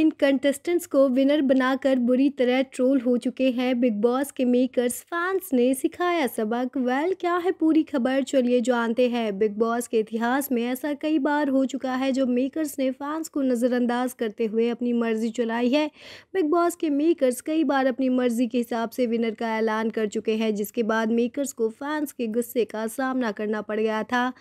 इन contestants को winner बनाकर बुरी तरह ट्रोल हो चुके हैं बिग बॉस के मेकर्स फैंस ने सिखाया सबक वेल क्या है पूरी खबर चलिए जानते हैं बिग बॉस के इतिहास में ऐसा कई बार हो चुका है जो मेकर्स ने फैंस को नज़रअंदाज करते हुए अपनी मर्जी चलाई है बिग बॉस के मेकर्स कई बार अपनी मर्जी के हिसाब से विनर का ऐलान कर चुके हैं जिसके बाद मेकर्स को फैंस के गुस्से का सामना करना पड़ गया था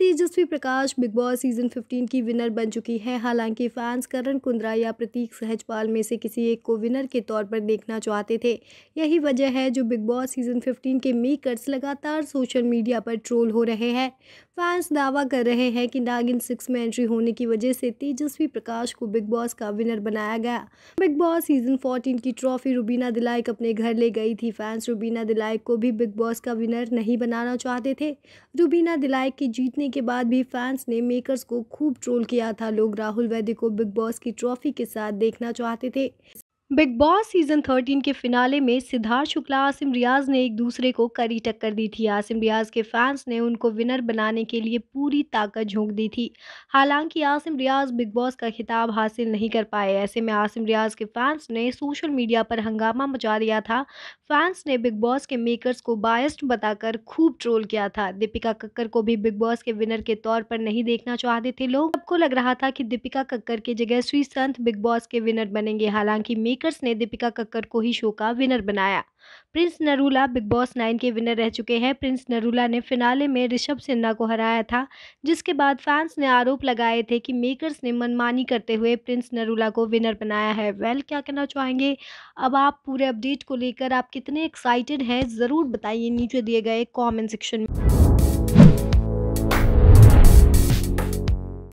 Tejasswi Prakash Bigg Boss season 15 की विनर बन चुकी है हालांकि फैंस करण कुंद्रा या प्रतीक सहजपाल में से किसी एक को विनर के तौर पर देखना चाहते थे यही वजह है जो बिग बॉस सीजन 15 के मेकर्स लगातार सोशल मीडिया पर ट्रोल हो रहे हैं फैंस दावा कर रहे हैं कि नागिन सिक्स में एंट्री होने की वजह से तेजस्वी प्रकाश को बिग बॉस का विनर बनाया गया बिग बॉस सीजन 14 की ट्रॉफी रुबीना दिलायक अपने घर ले गई थी फैंस रुबीना दिलायक को भी बिग बॉस का विनर नहीं बनाना चाहते थे रुबीना दिलायक के जीतने के बाद भी फैंस ने मेकर्स को खूब ट्रोल किया था लोग राहुल वैद्य को बिग बॉस की ट्रॉफी के साथ देखना चाहते थे बिग बॉस सीजन 13 के फिनाले में सिद्धार्थ शुक्ला आसिम रियाज ने एक दूसरे को करी टक्कर दी थी आसिम रियाज के फैंस ने उनको विनर बनाने के लिए पूरी ताकत झोंक दी थी हालांकि आसिम रियाज बिग बॉस का खिताब हासिल नहीं कर पाए ऐसे में आसिम रियाज के फैंस ने सोशल मीडिया पर हंगामा मचा दिया था फैंस ने बिग बॉस के मेकरस को बायस्ड बताकर खूब ट्रोल किया था दीपिका कक्कर को भी बिग बॉस के विनर के तौर पर नहीं देखना चाहते थे लोग सबको लग रहा था कि दीपिका कक्कर की जगह श्री संत बिग बॉस के विनर बनेंगे हालांकि मेक मेकर्स ने दीपिका कक्कर को ही शो का विनर बनाया Prince Narula Bigg Boss nine के विनर रह चुके हैं प्रिंस नरूला ने फिनाले में ऋषभ सिन्हा को हराया था जिसके बाद फैंस ने आरोप लगाए थे कि मेकर्स ने मनमानी करते हुए प्रिंस नरूला को विनर बनाया है वेल क्या कहना चाहेंगे अब आप पूरे अपडेट को लेकर आप कितने एक्साइटेड हैं ज़रूर बताइए नीचे दिए गए कॉमेंट सेक्शन में